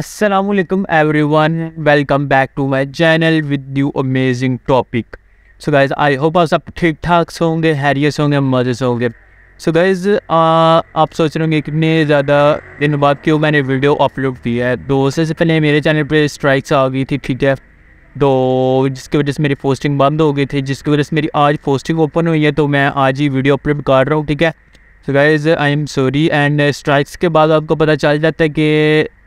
Aslam everyone welcome back to my channel with you amazing topic so guys I hope आप सब ठीक ठाक से होंगे हैरियस होंगे मज़े से होंगे सो गाइज आप सोच रहे होंगे कितने ज़्यादा दिन बाद क्यों मैंने वीडियो अपलोड की है दो से पहले मेरे चैनल पे स्ट्राइक्स आ गई थी ठीक है तो जिसकी वजह से मेरी पोस्टिंग बंद हो गई थी जिसकी वजह से मेरी आज पोस्टिंग ओपन हुई है तो मैं आज ही वीडियो अपलोड कर रहा हूँ ठीक है so guys I am sorry and strikes के बाद आपको पता चल जाता है कि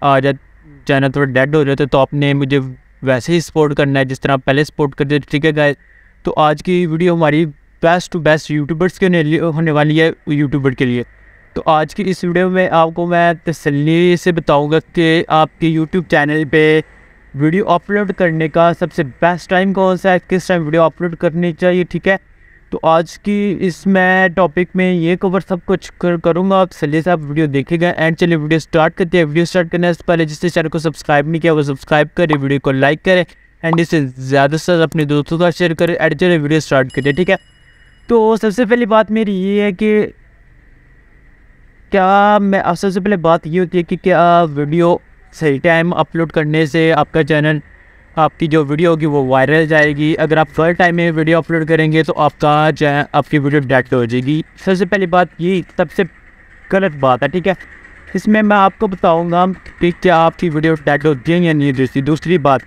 आ जाता चैनल थोड़ा डेड हो रहे थे तो आपने मुझे वैसे ही सपोर्ट करना है जिस तरह पहले सपोर्ट करते ठीक है गाय तो आज की वीडियो हमारी बेस्ट टू बेस्ट यूट्यूबर्स के लिए होने वाली है यूट्यूबर के लिए तो आज की इस वीडियो में आपको मैं तसली से बताऊँगा कि आपके यूट्यूब चैनल पर वीडियो अपलोड करने का सबसे बेस्ट टाइम कौन सा है किस टाइम वीडियो अपलोड करनी चाहिए ठीक है तो आज की इस मैं टॉपिक में ये कवर सब कुछ कर, करूँगा आप सली से आप वीडियो देखेगा एंड चलिए वीडियो स्टार्ट करते हैं वीडियो स्टार्ट करने से पहले जिसने चैनल को सब्सक्राइब नहीं किया वो सब्सक्राइब करें वीडियो को लाइक करें एंड इसे ज़्यादा से ज़्यादा अपने दोस्तों का शेयर करें एंड चलिए वीडियो स्टार्ट करिए ठीक है तो सबसे पहली बात मेरी ये है कि क्या मैं सबसे पहले बात ये होती है कि क्या वीडियो सही टाइम अपलोड करने से आपका चैनल आपकी जो वीडियो होगी वो वायरल जाएगी अगर आप फर्स्ट टाइम में वीडियो अपलोड करेंगे तो आपका जो है आपकी वीडियो डायरेक्ट हो जाएगी सबसे पहली बात ये सबसे गलत बात है ठीक है इसमें मैं आपको बताऊंगा कि क्या आपकी वीडियो डायरेक्ट होती है या नहीं होती दूसरी बात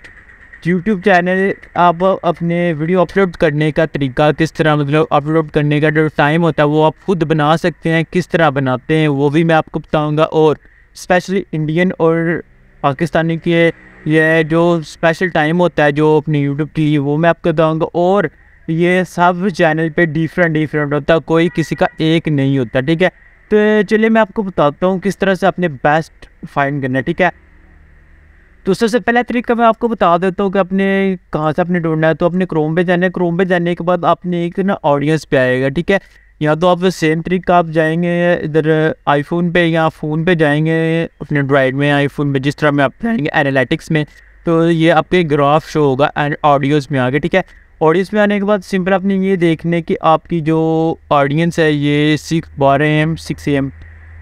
यूट्यूब चैनल आप अपने वीडियो अपलोड करने का तरीका किस तरह मतलब अपलोड करने का जो टाइम होता है वो आप खुद बना सकते हैं किस तरह बनाते हैं वो भी मैं आपको बताऊँगा और स्पेशली इंडियन और पाकिस्तानी के ये जो स्पेशल टाइम होता है जो अपनी यूट्यूब के लिए वो मैं आपको बताऊँगा और ये सब चैनल पे डिफरेंट डिफरेंट होता है कोई किसी का एक नहीं होता ठीक है तो चलिए मैं आपको बताता हूँ किस तरह से अपने बेस्ट फाइंड करना है ठीक है तो सबसे पहला तरीका मैं आपको बता देता हूँ कि अपने कहाँ से अपने ढूंढना है तो अपने क्रोम पे जाना है क्रोम पे जाने के बाद अपने एक ना ऑडियंस पे आएगा ठीक है या तो आप सेम तरीका आप जाएंगे इधर आईफोन पे या फ़ोन पे जाएंगे अपने ड्राइड में आईफोन पे जिस तरह में आप जाएंगे एनालिटिक्स में तो ये आपके ग्राफ शो होगा एंड ऑडियोज़ में आगे ठीक है ऑडियोज में आने के बाद सिंपल आपने ये देखने कि आपकी जो ऑडियंस है ये सिक्स बारह एम सिक्स एम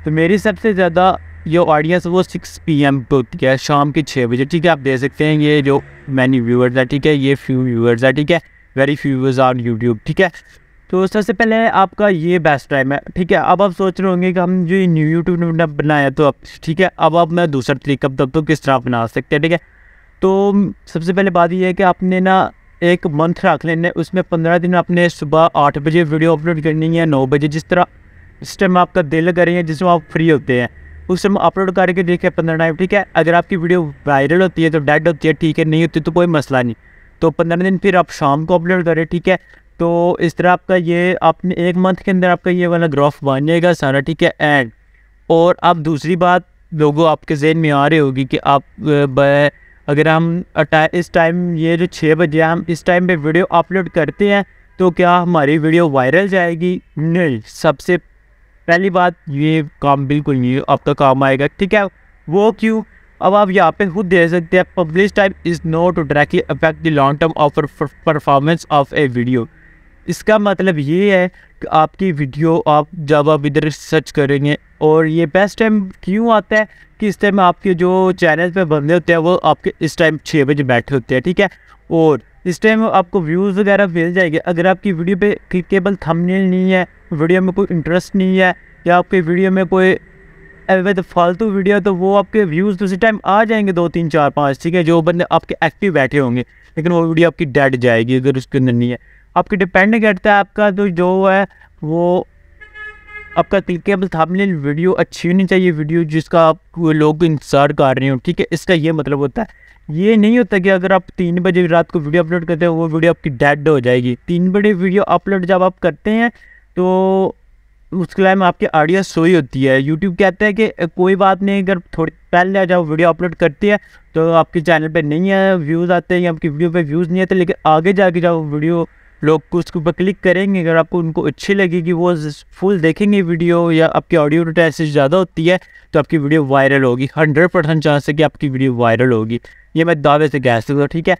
तो मेरी सबसे ज़्यादा जो ऑडियंस वो सिक्स पी एम पर होती है शाम के छः बजे ठीक है आप देख सकते हैं ये जो मैनी व्यूअर्स है ठीक है ये फ्यू व्यूअर्स है ठीक है very few viewers are YouTube ठीक है तो सबसे पहले आपका ये बेस्ट टाइम है ठीक है अब आप सोच रहे होंगे कि हम जो न्यू यूट्यूब ने बनाया तो अब ठीक है अब आप मैं दूसरा तरीका तब तो किस तरह बना सकते हैं ठीक है तो सबसे पहले बात यह है कि आपने ना एक मंथ रख लेना उसमें पंद्रह दिन आपने सुबह आठ बजे वीडियो अपलोड करनी है नौ बजे जिस तरह जिस टाइम आपका दिल करें जिस टाइम आप फ्री होते हैं उस टाइम अपलोड करके देखें पंद्रह टाइम ठीक है अगर आपकी वीडियो वायरल होती है तो डेड होती है ठीक है नहीं होती तो कोई मसला नहीं तो पंद्रह दिन फिर आप शाम को अपलोड करें ठीक है तो इस तरह आपका ये आपने एक मंथ के अंदर आपका ये वाला ग्राफ जाएगा सारा ठीक है एंड और अब दूसरी बात लोगों आपके जहन में आ रही होगी कि आप अगर हम इस टाइम ये जो छः बजे हम इस टाइम पे वीडियो अपलोड करते हैं तो क्या हमारी वीडियो वायरल जाएगी नहीं सबसे पहली बात ये काम बिल्कुल नहीं आपका काम आएगा ठीक है वो क्यों अब आप यहाँ पे खुद दे सकते हैं publish time is not to directly affect the long term of performance of a video इसका मतलब ये है कि आपकी वीडियो आप जब आप इधर सर्च करेंगे और ये बेस्ट टाइम क्यों आता है कि इस टाइम आपके जो चैनल पे बंदे होते हैं वो आपके इस टाइम छः बजे बैठे होते हैं ठीक है और इस टाइम आपको व्यूज़ वगैरह मिल जाएंगे अगर आपकी वीडियो पे क्लिकेबल थंबनेल नहीं है वीडियो में कोई इंटरेस्ट नहीं है या आपके वीडियो में कोई अवैध तो फालतू वीडियो तो वो आपके व्यूज़ उसी टाइम आ जाएंगे दो तीन चार पाँच ठीक है जो बंदे आपके एक्टिव बैठे होंगे लेकिन वो वीडियो आपकी डेड जाएगी अगर उसके अंदर नहीं है आपके डिपेंड करता है आपका तो जो है वो आपका क्लिकेबल थंबनेल वीडियो अच्छी होनी चाहिए वीडियो जिसका आप लोग इंतजार कर रहे हो ठीक है इसका ये मतलब होता है ये नहीं होता कि अगर आप तीन बजे रात को वीडियो अपलोड करते हो वो वीडियो आपकी डेड हो जाएगी तीन बजे वीडियो अपलोड जब आप करते हैं तो उसके लिए में आपकी ऑडियो सोई होती है यूट्यूब कहते हैं कि कोई बात नहीं अगर थोड़ी पहले जब वीडियो अपलोड करती है तो आपके चैनल पर नहीं है व्यूज़ आते हैं या आपकी वीडियो पर व्यूज़ नहीं आते लेकिन आगे जाके जब वीडियो लोग उसके ऊपर क्लिक करेंगे अगर आपको उनको अच्छी लगेगी वो फुल देखेंगे वीडियो या आपकी ऑडियो इंटेंसिटी ज़्यादा होती है तो आपकी वीडियो वायरल होगी हंड्रेड परसेंट चांस है कि आपकी वीडियो वायरल होगी ये मैं दावे से कह सकता हूँ ठीक है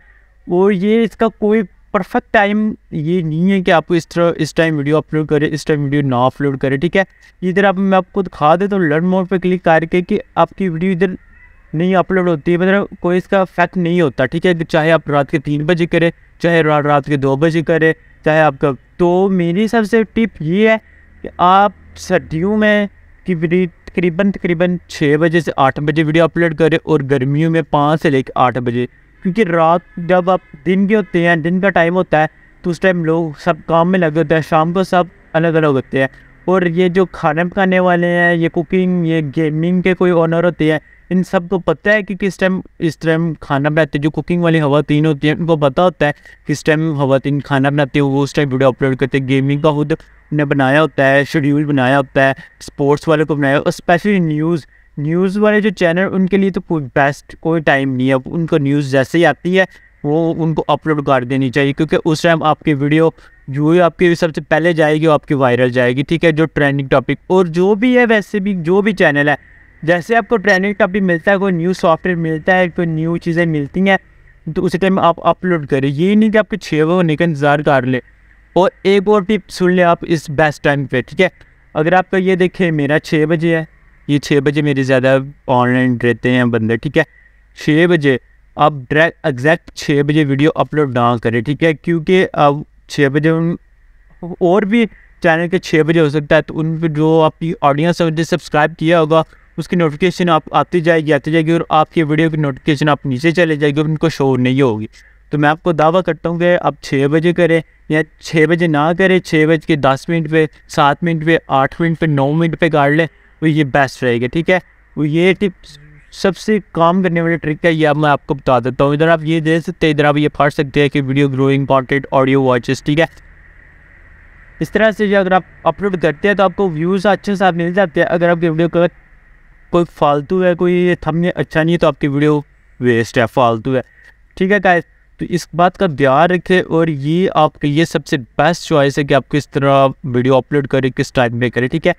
और ये इसका कोई परफेक्ट टाइम ये नहीं है कि आपको इस तरह इस टाइम वीडियो अपलोड करें इस टाइम वीडियो ना अपलोड करें ठीक है इधर आप मैं आपको दिखा देता तो हूँ लर्न मोड पर क्लिक करके कि आपकी वीडियो इधर नहीं अपलोड होती है मतलब कोई इसका इफेक्ट नहीं होता ठीक है चाहे आप रात के तीन बजे करें चाहे रात रात के दो बजे करें चाहे आपका तो मेरी सबसे टिप ये है कि आप सर्दियों में तकरीबन तकरीबन छः बजे से आठ बजे वीडियो अपलोड करें और गर्मियों में पाँच से लेकर आठ बजे क्योंकि रात जब आप दिन के होते हैं दिन का टाइम होता है तो उस टाइम लोग सब काम में लगे होते हैं शाम को सब अलग अलग होते हैं और ये जो खाना पकाने वाले हैं ये कुकिंग ये गेमिंग के कोई ऑनर होते हैं इन सब को पता है कि किस टाइम इस टाइम खाना बनाते हैं जो कुकिंग वाली खातन होती है उनको पता होता है किस टाइम खातन खाना बनाती है वो उस टाइम वीडियो अपलोड करते हैं गेमिंग का खुद ने बनाया होता है शेड्यूल बनाया होता है स्पोर्ट्स वाले को बनाया स्पेशली न्यूज़ न्यूज़ वाले जो चैनल उनके लिए तो कोई बेस्ट कोई टाइम नहीं है उनको न्यूज़ जैसे ही आती है वो उनको अपलोड कर देनी चाहिए क्योंकि उस टाइम आपकी वीडियो जो भी आपके सबसे पहले जाएगी वो आपकी वायरल जाएगी ठीक है जो ट्रेंडिंग टॉपिक और जो भी है वैसे भी जो भी चैनल है जैसे आपको ट्रेंडिंग टॉपिक मिलता है कोई न्यू सॉफ्टवेयर मिलता है कोई न्यू चीज़ें मिलती हैं तो उसी टाइम आप अपलोड करें ये नहीं कि आपके छः होने का इंतज़ार कर ले और एक और टिप सुन लें आप इस बेस्ट टाइम पर ठीक है अगर आपका ये देखें मेरा छः बजे है ये छः बजे मेरे ज़्यादा ऑनलाइन रहते हैं बंदे ठीक है छः बजे आप डायरेक्ट एग्जैक्ट छः बजे वीडियो अपलोड ना करें ठीक है क्योंकि अब छः बजे और भी चैनल के छः बजे हो सकता है तो उन पर जो आपकी ऑडियंस है जो सब्सक्राइब किया होगा उसकी नोटिफिकेशन आप आती जाएगी आती जाएगी और आपकी वीडियो की नोटिफिकेशन आप नीचे चले जाएगी और उनको शोर नहीं होगी तो मैं आपको दावा करता हूँ कि आप छः बजे करें या छः बजे ना करें छः बज के दस मिनट पे सात मिनट पे आठ मिनट पे नौ मिनट पे गाड़ लें वो तो ये बेस्ट रहेगा ठीक है वो तो ये टिप्स सबसे काम करने वाला ट्रिक है ये अब मैं आपको बता देता हूँ इधर आप ये दे सकते हैं इधर आप ये फाड़ सकते हैं कि video growing pocket audio watches ठीक है इस तरह से जो अगर आप अपलोड करते हैं तो आपको व्यूज़ अच्छे से आप मिल जाते हैं अगर आपकी वीडियो का कोई फालतू है कोई थमने अच्छा नहीं है तो आपकी वीडियो वेस्ट है फालतू है ठीक है गाइस तो इस बात का ध्यान रखें और ये आपके ये सबसे बेस्ट चॉइस है कि आप किस तरह वीडियो अपलोड करें किस टाइप में करें ठीक है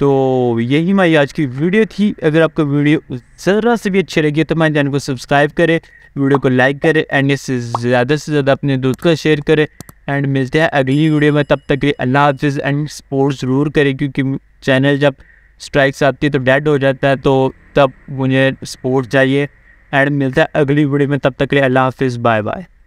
तो यही हमारी आज की वीडियो थी अगर आपको वीडियो ज़रा से भी अच्छी लगी तो हमारे चैनल को सब्सक्राइब करें वीडियो को लाइक करें एंड इससे ज़्यादा से ज़्यादा अपने दोस्त का शेयर करें एंड मिलते हैं अगली वीडियो में तब तक अल्लाह हाफिज़ एंड सपोर्ट ज़रूर करें क्योंकि चैनल जब स्ट्राइक्स आती है तो डेड हो जाता है तो तब मुझे सपोर्ट चाहिए एंड मिलता है अगली वीडियो में तब तक अल्लाह हाफिज़ बाय बाय